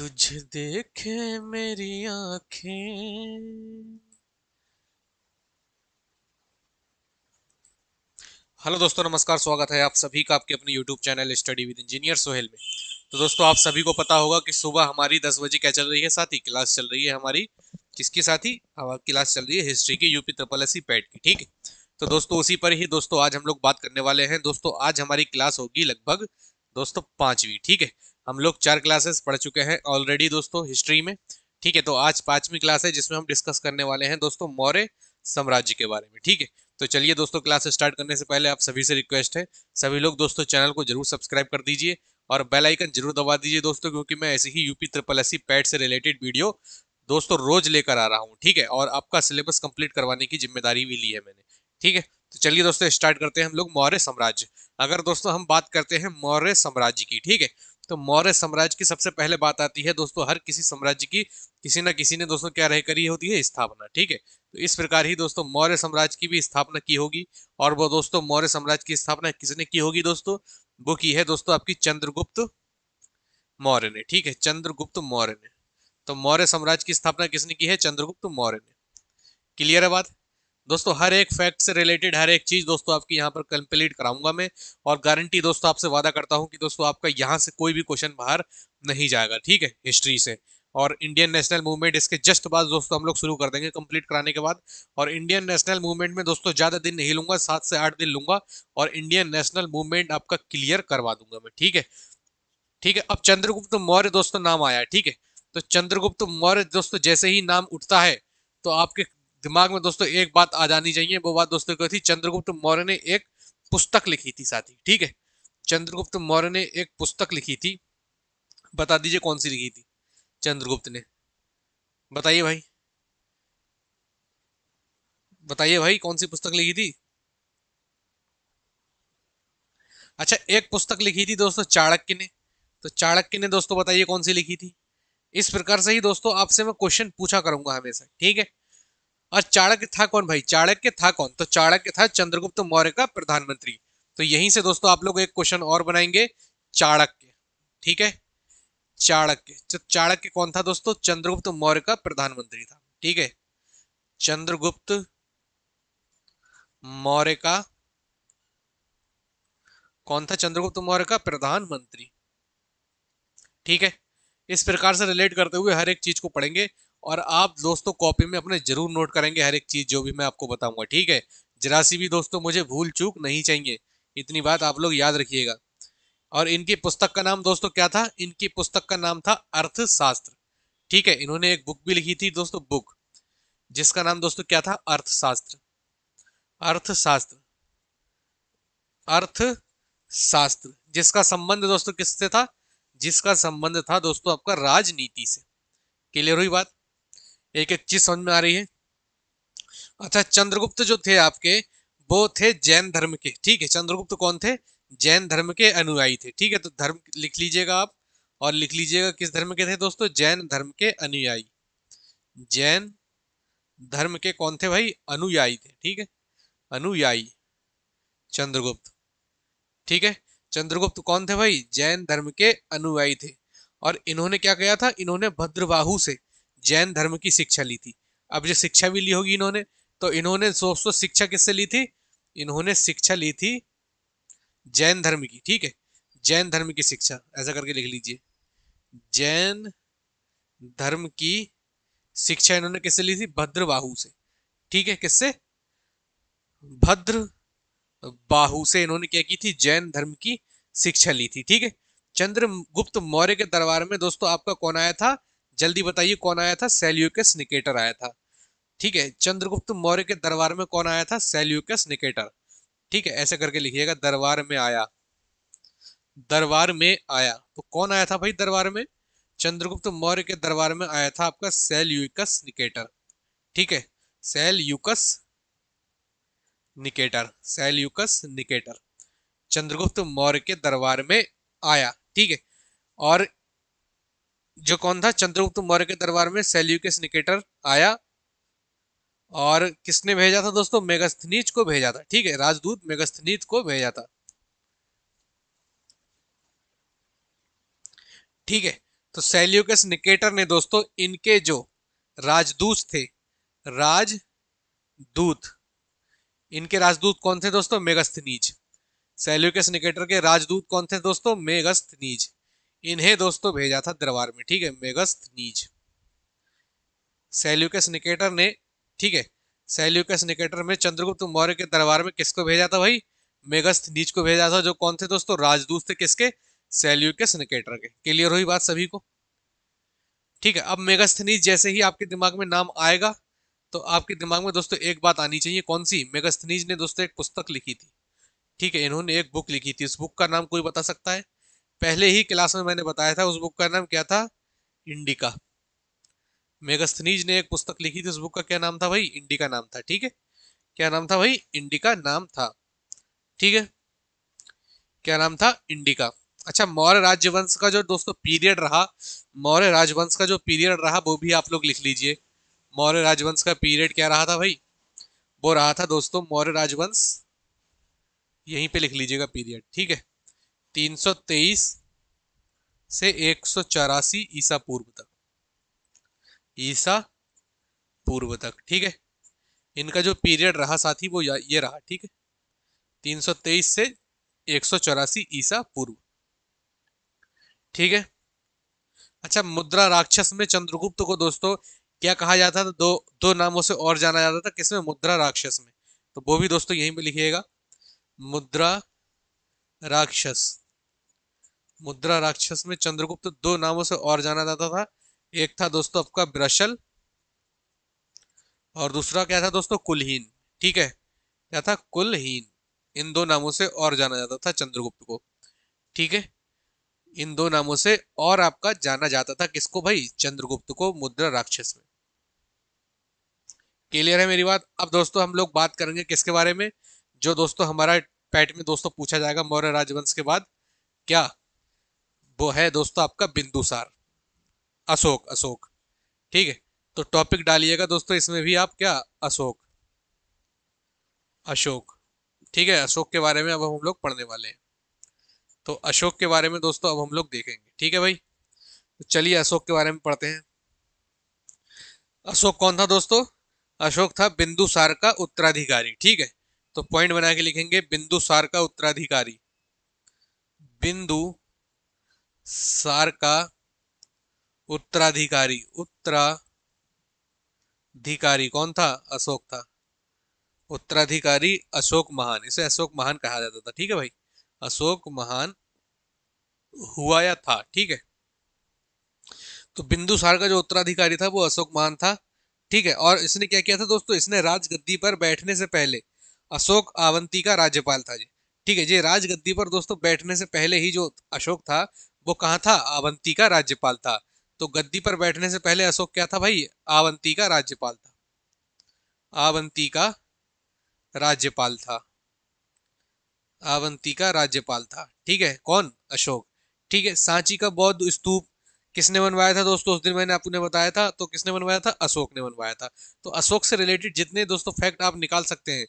तुझ देखे मेरी आंखें हेलो दोस्तों नमस्कार स्वागत है आप सभी का आपके अपने YouTube channel study with engineer Sohail में तो दोस्तों आप सभी को पता होगा कि सुबह हमारी दस बजे क्या चल रही है साथ ही क्लास चल रही है हमारी किसकी साथ ही हमारी क्लास चल रही है हिस्ट्री की यूपी ट्रिपल एस पैट की ठीक है तो दोस्तों उसी पर ही दोस्तों आज हम लोग बात करने वाले हैं दोस्तों आज हमारी क्लास होगी लगभग दोस्तों पांचवी ठीक है हम लोग चार क्लासेस पढ़ चुके हैं ऑलरेडी दोस्तों हिस्ट्री में ठीक है तो आज पांचवी क्लास है जिसमें हम डिस्कस करने वाले हैं दोस्तों मौर्य साम्राज्य के बारे में ठीक है तो चलिए दोस्तों क्लास स्टार्ट करने से पहले आप सभी से रिक्वेस्ट है सभी लोग दोस्तों चैनल को जरूर सब्सक्राइब कर दीजिए और बेल आइकन जरूर दबा दीजिए दोस्तों क्योंकि मैं ऐसे ही यूपी ट्रिपल एस पैड से रिलेटेड वीडियो दोस्तों रोज लेकर आ रहा हूँ ठीक है और आपका सिलेबस कंप्लीट करवाने की जिम्मेदारी भी ली है मैंने ठीक है तो चलिए दोस्तों स्टार्ट करते हैं हम लोग मौर्य साम्राज्य अगर दोस्तों हम बात करते हैं मौर्य साम्राज्य की ठीक है तो मौर्य साम्राज्य की सबसे पहले बात आती है दोस्तों हर किसी साम्राज्य की किसी ना किसी ने दोस्तों क्या रह करी होती है स्थापना ठीक है तो इस प्रकार ही दोस्तों मौर्य साम्राज्य की भी स्थापना की होगी और वो दोस्तों मौर्य साम्राज्य की स्थापना किसने की होगी दोस्तों वो की है दोस्तों आपकी चंद्रगुप्त मौर्य ने ठीक है चंद्रगुप्त मौर्य ने तो मौर्य साम्राज्य की स्थापना किसने की है चंद्रगुप्त मौर्य ने क्लियर है बात दोस्तों हर एक फैक्ट से रिलेटेड हर एक चीज़ दोस्तों आपकी यहाँ पर कंप्लीट कराऊंगा मैं और गारंटी दोस्तों आपसे वादा करता हूँ कि दोस्तों आपका यहाँ से कोई भी क्वेश्चन बाहर नहीं जाएगा ठीक है हिस्ट्री से और इंडियन नेशनल मूवमेंट इसके जस्ट बाद दोस्तों हम लोग शुरू कर देंगे कंप्लीट कराने के बाद और इंडियन नेशनल मूवमेंट में दोस्तों ज़्यादा दिन नहीं लूंगा सात से आठ दिन लूंगा और इंडियन नेशनल मूवमेंट आपका क्लियर करवा दूंगा मैं ठीक है ठीक है अब चंद्रगुप्त मौर्य दोस्तों नाम आया ठीक है तो चंद्रगुप्त मौर्य दोस्तों जैसे ही नाम उठता है तो आपके दिमाग में दोस्तों एक बात आ जानी चाहिए वो बात दोस्तों क्या थी चंद्रगुप्त मौर्य ने एक पुस्तक लिखी थी साथी ठीक है चंद्रगुप्त मौर्य ने एक पुस्तक लिखी थी बता दीजिए कौन सी लिखी थी चंद्रगुप्त ने बताइए भाई बताइए भाई कौन सी पुस्तक लिखी थी अच्छा एक पुस्तक लिखी थी दोस्तों चाणक्य ने तो चाणक्य ने दोस्तों बताइए कौन सी लिखी थी इस प्रकार से ही दोस्तों आपसे मैं क्वेश्चन पूछा करूंगा हमेशा ठीक है और चाणक्य था कौन भाई चाणक्य था कौन तो चाणक्य था चंद्रगुप्त मौर्य का प्रधानमंत्री तो यहीं से दोस्तों आप लोग एक क्वेश्चन और बनाएंगे चाणक्य ठीक है चाणक्य तो चाणक्य कौन था दोस्तों चंद्रगुप्त मौर्य का प्रधानमंत्री था ठीक है चंद्रगुप्त मौर्य का कौन था चंद्रगुप्त मौर्य का प्रधानमंत्री ठीक है इस प्रकार से रिलेट करते हुए हर एक चीज को पढ़ेंगे और आप दोस्तों कॉपी में अपने जरूर नोट करेंगे हर एक चीज़ जो भी मैं आपको बताऊंगा ठीक है जरा सी भी दोस्तों मुझे भूल चूक नहीं चाहिए इतनी बात आप लोग याद रखिएगा और इनकी पुस्तक का नाम दोस्तों क्या था इनकी पुस्तक का नाम था अर्थशास्त्र ठीक है इन्होंने एक बुक भी लिखी थी दोस्तों बुक जिसका नाम दोस्तों क्या था अर्थशास्त्र अर्थशास्त्र अर्थशास्त्र जिसका संबंध दोस्तों किससे था जिसका संबंध था दोस्तों आपका राजनीति से क्लियर हुई बात एक एक चीज समझ में आ रही है अच्छा चंद्रगुप्त जो थे आपके वो थे जैन धर्म के ठीक है चंद्रगुप्त कौन थे जैन धर्म के अनुयायी थे ठीक है तो धर्म लिख लीजिएगा आप और लिख लीजिएगा किस धर्म के थे दोस्तों जैन धर्म के अनुयायी जैन धर्म के कौन थे भाई अनुयायी थे ठीक है अनुयायी चंद्रगुप्त ठीक है चंद्रगुप्त कौन थे भाई जैन धर्म के अनुयायी थे और इन्होंने क्या किया था इन्होंने भद्रबाहु से जैन धर्म की शिक्षा ली थी अब जो शिक्षा भी ली होगी इन्होंने तो इन्होंने दोस्तों शिक्षा किससे ली थी इन्होंने शिक्षा ली थी जैन धर्म की ठीक है जैन धर्म की शिक्षा ऐसा करके लिख लीजिए जैन धर्म की शिक्षा इन्होंने किससे ली थी बाहू से ठीक है किससे भद्र बाहू से इन्होंने क्या की थी जैन धर्म की शिक्षा ली थी ठीक है चंद्रगुप्त मौर्य के दरबार में दोस्तों आपका कौन आया था जल्दी बताइए कौन आया था सेल्यूकस निकेटर आया था ठीक है चंद्रगुप्त मौर्य के दरबार में कौन आया था सेल्यूकस निकेटर ठीक है ऐसे करके लिखिएगा दरबार में आया दरबार में आया तो कौन आया था भाई दरबार में चंद्रगुप्त मौर्य के दरबार में आया था आपका सेल्यूकस निकेटर ठीक है Seleucus Nicator Seleucus Nicator Chandragupta Maurya के दरबार में आया ठीक है और जो कौन था चंद्रगुप्त मौर्य के दरबार में सेल्यूकस निकेटर आया और किसने भेजा था दोस्तों मेगास्थनीज को भेजा था ठीक है राजदूत मेगास्थनीज को भेजा था ठीक है तो सेल्यूकस निकेटर ने दोस्तों इनके जो राजदूत थे राजदूत इनके राजदूत कौन थे दोस्तों मेगस्थनीज सेल्यूकस निकेटर के राजदूत कौन थे दोस्तों मेगस्थनीज इन्हें दोस्तों भेजा था दरबार में ठीक है मेगस्त नीज सेल्यूकस निकेटर ने ठीक है सेल्यूकस निकेटर में चंद्रगुप्त मौर्य के दरबार में किसको भेजा था भाई मेगस्त नीच को भेजा था जो कौन थे दोस्तों राजदूत थे किसके सेल्यूकस निकेटर के क्लियर हुई बात सभी को ठीक है अब मेगस्थनीज जैसे ही आपके दिमाग में नाम आएगा तो आपके दिमाग में दोस्तों एक बात आनी चाहिए कौन सी मेगस्थनीज ने दोस्तों एक पुस्तक लिखी थी ठीक है इन्होंने एक बुक लिखी थी उस बुक का नाम कोई बता सकता है पहले ही क्लास में मैंने बताया था उस बुक का नाम क्या था इंडिका मेगस्थनीज ने एक पुस्तक लिखी थी उस बुक का क्या नाम था भाई इंडिका नाम था ठीक है क्या नाम था भाई इंडिका नाम था ठीक है क्या नाम था इंडिका अच्छा मौर्य राजवंश का जो दोस्तों पीरियड रहा मौर्य राजवंश का जो पीरियड रहा वो भी आप लोग लिख लीजिए मौर्य राजवंश का पीरियड क्या रहा था भाई वो रहा था दोस्तों मौर्य राजवंश यहीं पे लिख लीजिएगा पीरियड ठीक है 323 से एक सौ चौरासी ईसा पूर्व तक ईसा पूर्व तक ठीक है इनका जो पीरियड रहा साथी वो ये रहा ठीक है 323 से एक सौ चौरासी ईसा पूर्व ठीक है अच्छा मुद्रा राक्षस में चंद्रगुप्त को दोस्तों क्या कहा जाता था दो दो नामों से और जाना जाता था किसमें मुद्रा राक्षस में तो वो भी दोस्तों यहीं पे लिखिएगा मुद्रा राक्षस मुद्रा राक्षस में चंद्रगुप्त दो नामों से और जाना जाता था एक था दोस्तों आपका ब्रशल और दूसरा क्या था दोस्तों कुलहीन ठीक है क्या था कुलहीन इन दो नामों से और जाना जाता था चंद्रगुप्त को ठीक है इन दो नामों से और आपका जाना जाता था किसको भाई चंद्रगुप्त को मुद्रा राक्षस में क्लियर है मेरी बात अब दोस्तों हम लोग बात करेंगे किसके बारे में जो दोस्तों हमारा पैट में दोस्तों पूछा जाएगा मौर्य राजवंश के बाद क्या वो है दोस्तों आपका बिंदुसार अशोक अशोक ठीक है तो टॉपिक डालिएगा दोस्तों इसमें भी आप क्या अशोक अशोक ठीक है अशोक के बारे में अब हम लोग पढ़ने वाले हैं तो अशोक के बारे में दोस्तों अब हम लोग देखेंगे ठीक है भाई तो चलिए अशोक के बारे में पढ़ते हैं अशोक कौन था दोस्तों अशोक था बिंदुसार का उत्तराधिकारी ठीक है तो पॉइंट बना के लिखेंगे बिंदुसार का उत्तराधिकारी बिंदु सार का उत्तराधिकारी उत्तराधिकारी कौन था अशोक था उत्तराधिकारी अशोक महान इसे अशोक महान कहा जाता था ठीक है भाई अशोक महान हुआ या था ठीक है तो बिंदु सार का जो उत्तराधिकारी था वो अशोक महान था ठीक है और इसने क्या किया था दोस्तों इसने राजगद्दी पर बैठने से पहले अशोक आवंती का राज्यपाल था जी ठीक है जी राजगद्दी पर दोस्तों बैठने से पहले ही जो अशोक था वो कहाँ था आवंती का राज्यपाल था तो गद्दी पर बैठने से पहले अशोक क्या था भाई आवंती का राज्यपाल था आवंती का राज्यपाल था आवंती का राज्यपाल था ठीक है कौन अशोक ठीक है सांची का बौद्ध स्तूप किसने बनवाया था दोस्तों उस दिन मैंने आपने बताया था तो किसने बनवाया था अशोक ने बनवाया था तो अशोक से रिलेटेड जितने दोस्तों फैक्ट आप निकाल सकते हैं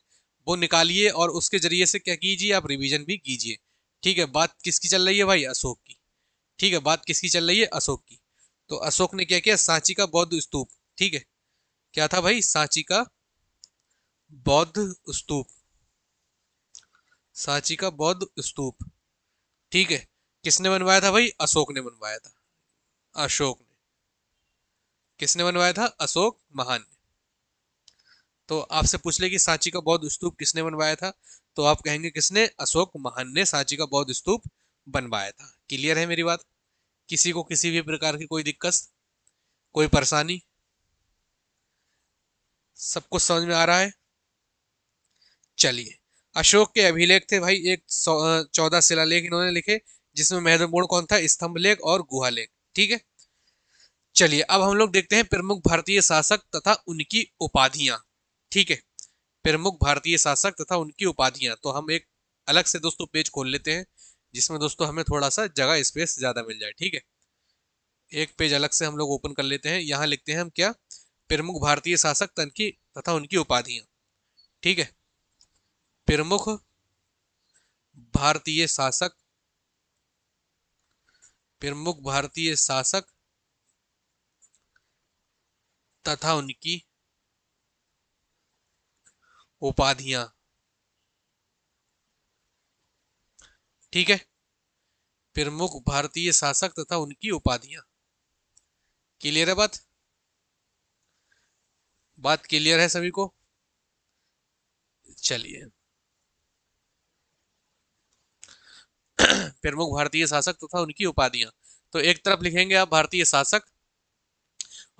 वो निकालिए और उसके जरिए से क्या कीजिए आप रिवीजन भी कीजिए ठीक है बात किसकी चल रही है भाई अशोक की ठीक है बात किसकी चल रही है अशोक की तो अशोक ने क्या किया सांची का बौद्ध स्तूप ठीक है क्या था भाई सांची का बौद्ध स्तूप सांची का बौद्ध स्तूप ठीक है किसने बनवाया था भाई अशोक ने बनवाया था अशोक ने किसने बनवाया था अशोक महान ने तो आपसे पूछ ले कि सांची का बौद्ध स्तूप किसने बनवाया था तो आप कहेंगे किसने अशोक महान ने सांची का बौद्ध स्तूप बनवाया था क्लियर है मेरी बात किसी को किसी भी प्रकार की कोई दिक्कत कोई परेशानी सब कुछ समझ में आ रहा है चलिए अशोक के अभिलेख थे भाई एक चौदह शिलालेख इन्होंने लिखे जिसमें महत्वपूर्ण कौन था स्तंभ लेख और गुहा लेख ठीक है चलिए अब हम लोग देखते हैं प्रमुख भारतीय शासक तथा उनकी उपाधियां ठीक है प्रमुख भारतीय शासक तथा उनकी उपाधियां तो हम एक अलग से दोस्तों पेज खोल लेते हैं जिसमें दोस्तों हमें थोड़ा सा जगह स्पेस ज़्यादा मिल जाए ठीक है एक पेज अलग से हम लोग ओपन कर लेते हैं यहाँ लिखते हैं हम क्या प्रमुख भारतीय शासक तन की तथा उनकी उपाधियाँ ठीक है प्रमुख भारतीय शासक प्रमुख भारतीय शासक तथा उनकी उपाधियां ठीक है प्रमुख भारतीय शासक तथा उनकी उपाधियां क्लियर है बात बात क्लियर है सभी को चलिए प्रमुख भारतीय शासक तथा उनकी उपाधियां तो एक तरफ लिखेंगे आप भारतीय शासक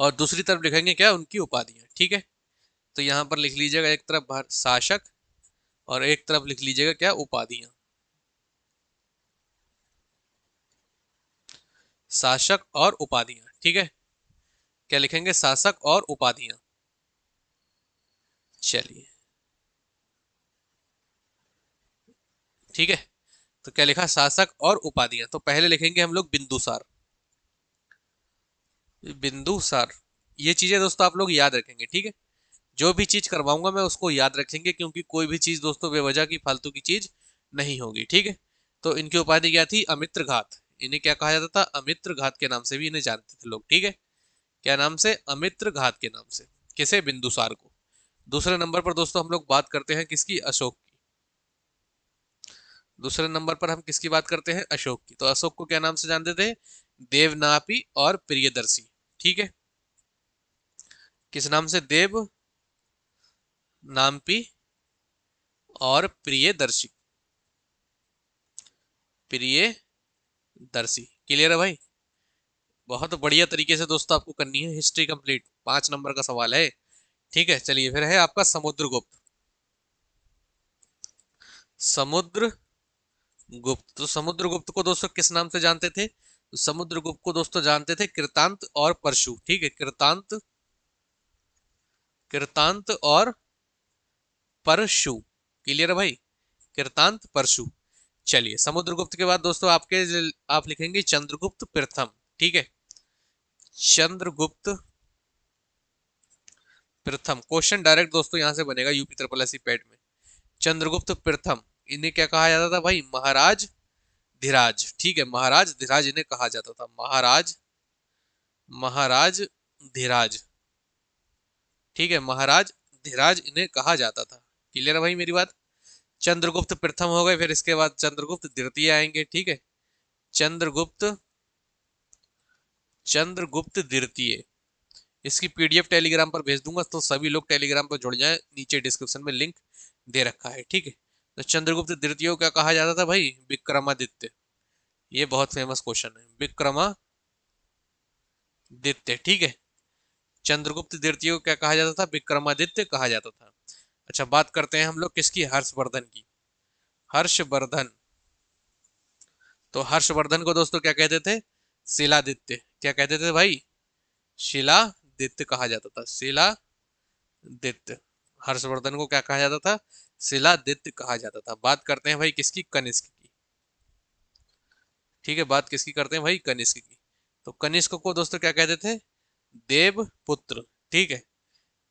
और दूसरी तरफ लिखेंगे क्या उनकी उपाधियां ठीक है तो यहां पर लिख लीजिएगा एक तरफ शासक और एक तरफ लिख लीजिएगा क्या उपाधियां शासक और उपाधियां ठीक है क्या लिखेंगे शासक और उपाधियां चलिए ठीक है तो क्या लिखा शासक और उपाधियां तो पहले लिखेंगे हम लोग बिंदुसार बिंदुसार ये चीजें दोस्तों आप लोग याद रखेंगे ठीक है जो भी चीज करवाऊंगा मैं उसको याद रखेंगे क्योंकि कोई भी चीज दोस्तों बेवजह की फालतू की चीज नहीं होगी ठीक है तो इनकी उपाधि क्या थी अमित्र घात इन्हें क्या कहा जाता था अमित्र घात के नाम से भी इन्हें जानते थे लोग ठीक है क्या नाम से अमित्र घात के नाम से किसे बिंदुसार को दूसरे नंबर पर दोस्तों हम लोग बात करते हैं किसकी अशोक की दूसरे नंबर पर हम किसकी बात करते हैं अशोक की तो अशोक को क्या नाम से जानते थे देवनापी और प्रियदर्शी ठीक है किस नाम से देव नामपी और प्रियदर्शी प्रिय दर्शी क्लियर है भाई बहुत बढ़िया तरीके से दोस्तों आपको करनी है हिस्ट्री कंप्लीट पांच नंबर का सवाल है ठीक है चलिए फिर है आपका समुद्रगुप्त समुद्र गुप्त तो समुद्र गुप्त को दोस्तों किस नाम से जानते थे तो गुप्त को दोस्तों जानते थे कृतांत और परशु ठीक है कृतांत कृतांत और परशु क्लियर है भाई कृतांत परशु चलिए समुद्रगुप्त के बाद दोस्तों आपके आप लिखेंगे चंद्रगुप्त प्रथम ठीक है चंद्रगुप्त प्रथम क्वेश्चन डायरेक्ट दोस्तों यहां से बनेगा यूपी त्रिपल एस पैड में चंद्रगुप्त प्रथम इन्हें क्या कहा जाता था भाई महाराज धीराज ठीक है महाराज धीराज इन्हें कहा जाता था महाराज महाराज धीराज ठीक है महाराज धीराज इन्हें कहा जाता था क्लियर है भाई मेरी बात चंद्रगुप्त प्रथम हो गए फिर इसके बाद चंद्रगुप्त द्वितीय आएंगे ठीक है चंद्रगुप्त चंद्रगुप्त द्वितीय इसकी पीडीएफ टेलीग्राम पर भेज दूंगा तो सभी लोग टेलीग्राम पर जुड़ जाएं नीचे डिस्क्रिप्शन में लिंक दे रखा है ठीक है तो चंद्रगुप्त द्वितीय क्या कहा जाता था भाई विक्रमादित्य ये बहुत फेमस क्वेश्चन है विक्रमादित्य ठीक है चंद्रगुप्त द्वितीय को क्या कहा जाता था विक्रमादित्य कहा जाता था अच्छा बात करते हैं हम लोग किसकी हर्षवर्धन की हर्षवर्धन तो हर्षवर्धन को दोस्तों क्या कहते थे शिलादित्य क्या कहते थे भाई शिलादित्य कहा जाता था शिलादित्य हर्षवर्धन को क्या कहा जाता था शिलादित्य कहा जाता था बात करते हैं भाई किसकी कनिष्क की ठीक है बात किसकी करते हैं भाई कनिष्क की तो कनिष्क को दोस्तों क्या कहते थे देवपुत्र ठीक है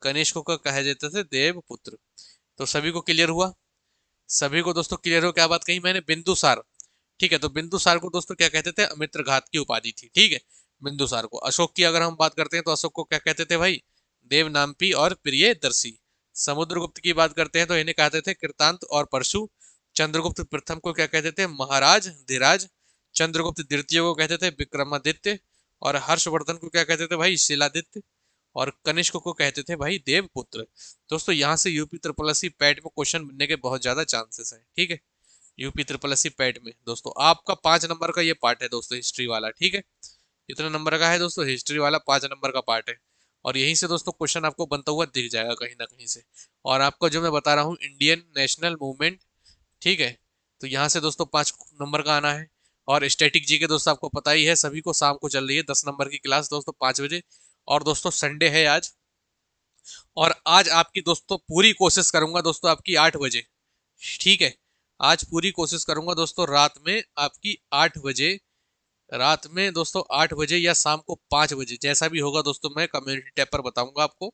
कनिष्क को कहा जाते थे देव पुत्र तो सभी को क्लियर हुआ सभी को दोस्तों क्लियर हो क्या बात कही मैंने बिंदुसार ठीक है तो बिंदुसार को दोस्तों क्या कहते थे अमित्र घात की उपाधि थी ठीक है बिंदुसार को अशोक की अगर हम बात करते हैं तो अशोक को क्या कहते थे भाई देव नामपी और प्रिय दर्शी समुद्रगुप्त की बात करते हैं तो इन्हें कहते थे कृतांत और परशु चंद्रगुप्त प्रथम को क्या कहते थे महाराज धीराज चंद्रगुप्त द्वितीय को कहते थे विक्रमादित्य और हर्षवर्धन को क्या कहते थे भाई शिलादित्य और कनिष्क को कहते थे भाई देवपुत्र दोस्तों यहाँ से यूपी त्रिपलसी पैट में क्वेश्चन बनने के बहुत ज्यादा चांसेस हैं ठीक है यूपी त्रिपलसी पैट में दोस्तों आपका पांच नंबर का ये पार्ट है दोस्तों हिस्ट्री वाला ठीक है कितना नंबर का है दोस्तों हिस्ट्री वाला पांच नंबर का पार्ट है और यहीं से दोस्तों क्वेश्चन आपको बनता हुआ दिख जाएगा कहीं ना कहीं से और आपका जो मैं बता रहा हूँ इंडियन नेशनल मूवमेंट ठीक है तो यहाँ से दोस्तों पांच नंबर का आना है और स्टैटिक जी के दोस्तों आपको पता ही है सभी को शाम को चल रही है दस नंबर की क्लास दोस्तों पाँच बजे और दोस्तों संडे है आज और आज आपकी दोस्तों पूरी कोशिश करूंगा दोस्तों आपकी आठ बजे ठीक है आज पूरी कोशिश करूंगा दोस्तों रात में आपकी आठ बजे रात में दोस्तों आठ बजे या शाम को पाँच बजे जैसा भी होगा दोस्तों मैं कम्युनिटी टैब पर बताऊंगा आपको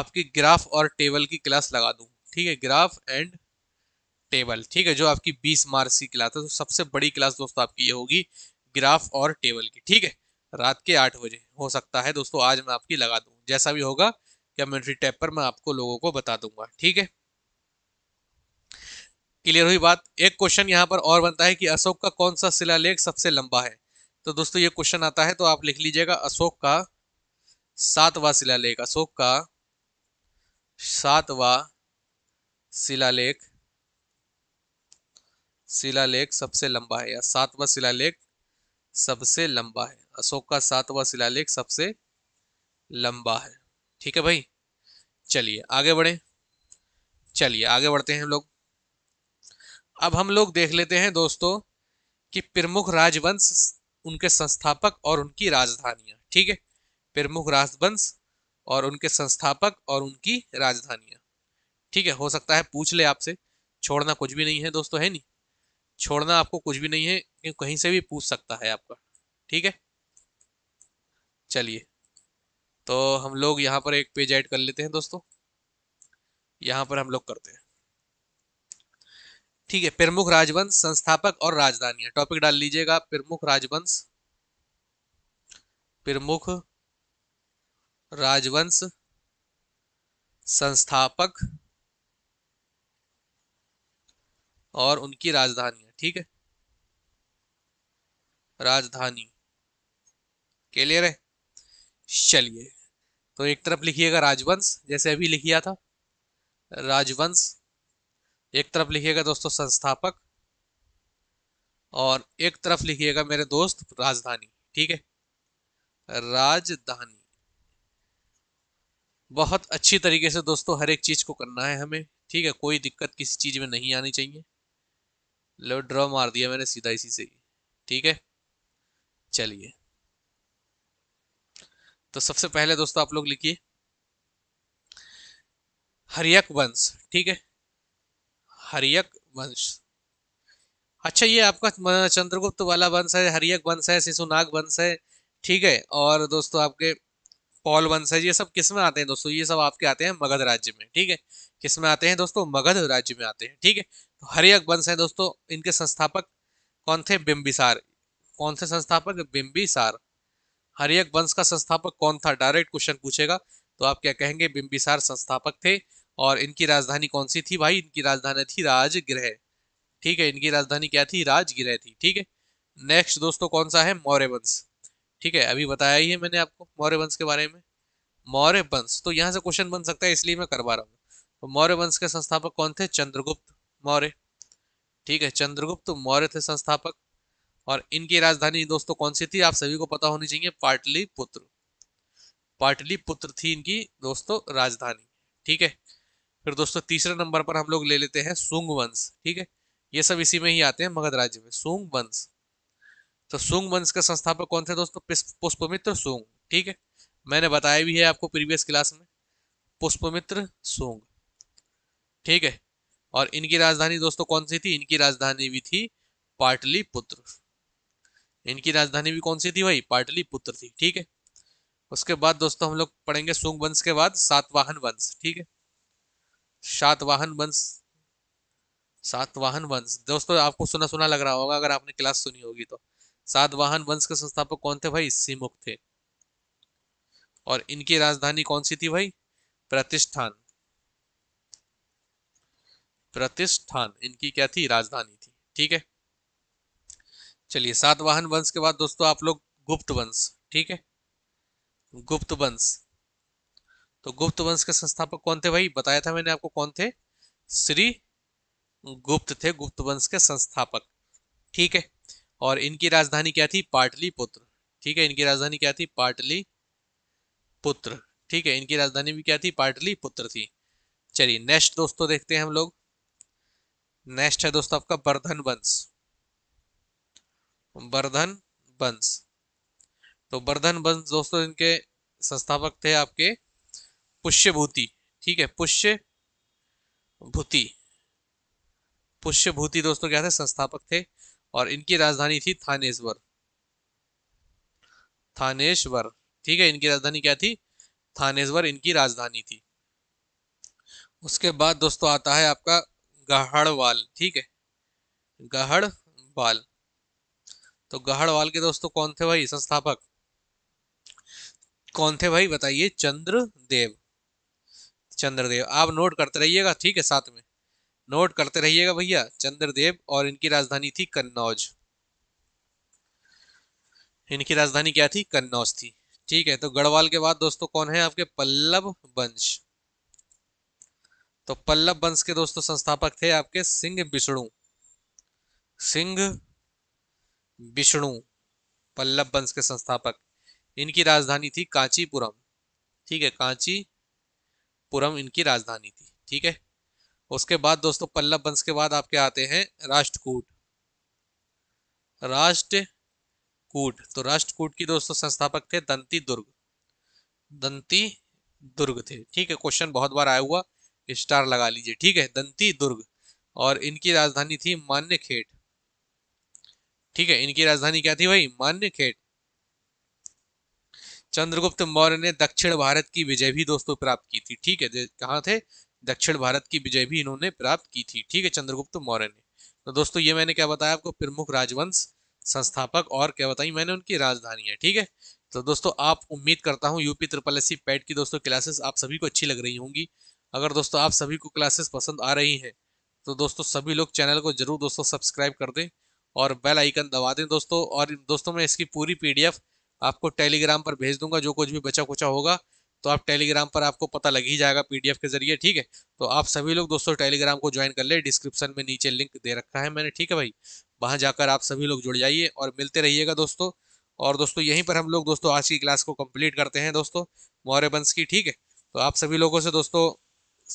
आपकी ग्राफ और टेबल की क्लास लगा दूँ ठीक है ग्राफ एंड टेबल ठीक है जो आपकी बीस मार्च की क्लास है तो सबसे बड़ी क्लास दोस्तों आपकी ये होगी ग्राफ और टेबल की ठीक है रात के आठ बजे हो सकता है दोस्तों आज मैं आपकी लगा दूँ जैसा भी होगा कम्युनिटी टैब पर मैं आपको लोगों को बता दूंगा ठीक है क्लियर हुई बात एक क्वेश्चन यहाँ पर और बनता है कि अशोक का कौन सा शिलालेख सबसे लंबा है तो दोस्तों ये क्वेश्चन आता है तो आप लिख लीजिएगा अशोक का सातवा शिलालेख अशोक का सातवा शिलालेख शिलालेख सबसे लंबा है या सातवा शिलालेख सबसे लंबा है अशोक का सातवां शिलालेख सबसे लंबा है ठीक है भाई चलिए आगे बढ़े चलिए आगे बढ़ते हैं हम लोग अब हम लोग देख लेते हैं दोस्तों कि प्रमुख राजवंश उनके संस्थापक और उनकी राजधानियां ठीक है प्रमुख राजवंश और उनके संस्थापक और उनकी राजधानियां ठीक है हो सकता है पूछ ले आपसे छोड़ना कुछ भी नहीं है दोस्तों है नहीं छोड़ना आपको कुछ भी नहीं है कहीं से भी पूछ सकता है आपका ठीक है चलिए तो हम लोग यहाँ पर एक पेज ऐड कर लेते हैं दोस्तों यहाँ पर हम लोग करते हैं ठीक है प्रमुख राजवंश संस्थापक और राजधानियां टॉपिक डाल लीजिएगा प्रमुख राजवंश प्रमुख राजवंश संस्थापक और उनकी राजधानियां ठीक है राजधानी क्लियर है चलिए तो एक तरफ लिखिएगा राजवंश जैसे अभी लिखिया था राजवंश एक तरफ लिखिएगा दोस्तों संस्थापक और एक तरफ लिखिएगा मेरे दोस्त राजधानी ठीक है राजधानी बहुत अच्छी तरीके से दोस्तों हर एक चीज को करना है हमें ठीक है कोई दिक्कत किसी चीज में नहीं आनी चाहिए लो ड्रॉ मार दिया मैंने सीधा इसी से ठीक है चलिए तो सबसे पहले दोस्तों आप लोग लिखिए हरियक वंश ठीक है हरियक वंश अच्छा ये आपका चंद्रगुप्त वाला वंश है हरियक वंश है शिशुनाग वंश है ठीक है और दोस्तों आपके पॉल वंश है ये सब किस में आते हैं दोस्तों ये सब आपके आते हैं मगध राज्य में ठीक है किस में आते हैं दोस्तों मगध राज्य में आते हैं ठीक है तो हरियक वंश है दोस्तों इनके संस्थापक कौन थे बिम्बिसार कौन से संस्थापक बिम्बिसार हरियक वंश का संस्थापक कौन था डायरेक्ट क्वेश्चन पूछेगा तो आप क्या कहेंगे बिंबिसार संस्थापक थे और इनकी राजधानी कौन सी थी भाई इनकी राजधानी थी राजगृह ठीक है इनकी राजधानी क्या थी राजगृह थी ठीक है नेक्स्ट दोस्तों कौन सा है मौर्य वंश ठीक है अभी बताया ही है मैंने आपको मौर्य वंश के बारे में मौर्य वंश तो यहाँ से क्वेश्चन बन सकता है इसलिए मैं करवा रहा हूँ तो मौर्य वंश के संस्थापक कौन थे चंद्रगुप्त मौर्य ठीक है चंद्रगुप्त मौर्य थे संस्थापक और इनकी राजधानी दोस्तों कौन सी थी आप सभी को पता होनी चाहिए पाटलिपुत्र पाटलिपुत्र थी इनकी दोस्तों राजधानी ठीक है फिर दोस्तों तीसरे नंबर पर हम लोग ले लेते हैं सुंग वंश ठीक है ये सब इसी में ही आते हैं मगध राज्य में सुंग वंश तो सुंग वंश के संस्थापक कौन थे दोस्तों पुष्पमित्र सुंग ठीक है मैंने बताया भी है आपको प्रीवियस क्लास में पुष्पमित्र सुंग ठीक है और इनकी राजधानी दोस्तों कौन सी थी इनकी राजधानी भी थी पाटलिपुत्र इनकी राजधानी भी कौन सी थी भाई पाटलिपुत्र थी ठीक है उसके बाद दोस्तों हम लोग पढ़ेंगे सुंग वंश के बाद सातवाहन वंश ठीक है सातवाहन वंश सातवाहन वंश दोस्तों आपको सुना सुना लग रहा होगा अगर आपने क्लास सुनी होगी तो सातवाहन वंश के संस्थापक कौन थे भाई सिमुख थे और इनकी राजधानी कौन सी थी भाई प्रतिष्ठान प्रतिष्ठान इनकी क्या थी राजधानी थी ठीक है चलिए सातवाहन वंश के बाद दोस्तों आप लोग गुप्त वंश ठीक है गुप्त वंश तो गुप्त वंश के संस्थापक कौन थे भाई बताया था मैंने आपको कौन थे श्री गुप्त थे गुप्त वंश के संस्थापक ठीक है और इनकी राजधानी क्या थी पाटलिपुत्र ठीक है इनकी राजधानी क्या थी पाटली पुत्र ठीक है इनकी राजधानी भी क्या थी पाटली पुत्र थी चलिए नेक्स्ट दोस्तों देखते हैं हम लोग नेक्स्ट है दोस्तों आपका वर्धन वंश बर्धन बंस तो बर्धन बंस दोस्तों इनके संस्थापक थे आपके पुष्यभूति ठीक है पुष्य भूति पुष्यभूति दोस्तों क्या थे संस्थापक थे और इनकी राजधानी थी थानेश्वर थानेश्वर ठीक है इनकी राजधानी क्या थी थानेश्वर इनकी राजधानी थी उसके बाद दोस्तों आता है आपका गहड़वाल ठीक है गहड़वाल तो गहड़वाल के दोस्तों तो कौन थे भाई संस्थापक कौन थे भाई बताइए चंद्रदेव चंद्रदेव आप नोट करते रहिएगा ठीक है साथ में नोट करते रहिएगा भैया चंद्रदेव और इनकी राजधानी थी कन्नौज इनकी राजधानी क्या थी कन्नौज थी ठीक है तो गढ़वाल के बाद दोस्तों कौन है आपके पल्लव वंश तो पल्लव वंश के दोस्तों तो संस्थापक थे आपके सिंह बिष्णु सिंह विष्णु पल्लव वंश के संस्थापक इनकी राजधानी थी कांचीपुरम ठीक है कांचीपुरम इनकी राजधानी थी ठीक है उसके बाद दोस्तों पल्लव वंश के बाद आपके आते हैं राष्ट्रकूट राष्ट्रकूट तो राष्ट्रकूट की दोस्तों संस्थापक थे दंती दुर्ग दंती दुर्ग थे ठीक है क्वेश्चन बहुत बार आया हुआ स्टार लगा लीजिए ठीक है दंती दुर्ग और इनकी राजधानी थी मान्यखेट ठीक है इनकी राजधानी क्या थी भाई मान्यखेट चंद्रगुप्त मौर्य ने दक्षिण भारत की विजय भी दोस्तों प्राप्त की थी ठीक है कहाँ थे दक्षिण भारत की विजय भी इन्होंने प्राप्त की थी ठीक है चंद्रगुप्त मौर्य ने तो दोस्तों ये मैंने क्या बताया आपको प्रमुख राजवंश संस्थापक और क्या बताई मैंने उनकी राजधानी है ठीक है तो दोस्तों आप उम्मीद करता हूँ यूपी त्रिपल एस पैट की दोस्तों क्लासेस आप सभी को अच्छी लग रही होंगी अगर दोस्तों आप सभी को क्लासेस पसंद आ रही हैं तो दोस्तों सभी लोग चैनल को जरूर दोस्तों सब्सक्राइब कर दें और बेल आइकन दबा दें दोस्तों और दोस्तों मैं इसकी पूरी पीडीएफ आपको टेलीग्राम पर भेज दूंगा जो कुछ भी बचा कुचा होगा तो आप टेलीग्राम पर आपको पता लग ही जाएगा पीडीएफ के जरिए ठीक है तो आप सभी लोग दोस्तों टेलीग्राम को ज्वाइन कर ले डिस्क्रिप्शन में नीचे लिंक दे रखा है मैंने ठीक है भाई वहाँ जाकर आप सभी लोग जुड़ जाइए और मिलते रहिएगा दोस्तों और दोस्तों यहीं पर हम लोग दोस्तों आज की क्लास को कंप्लीट करते हैं दोस्तों मौर्य वंश की ठीक है तो आप सभी लोगों से दोस्तों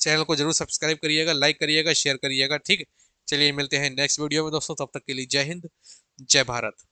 चैनल को जरूर सब्सक्राइब करिएगा लाइक करिएगा शेयर करिएगा ठीक है चलिए मिलते हैं नेक्स्ट वीडियो में दोस्तों तब तक के लिए जय हिंद जय भारत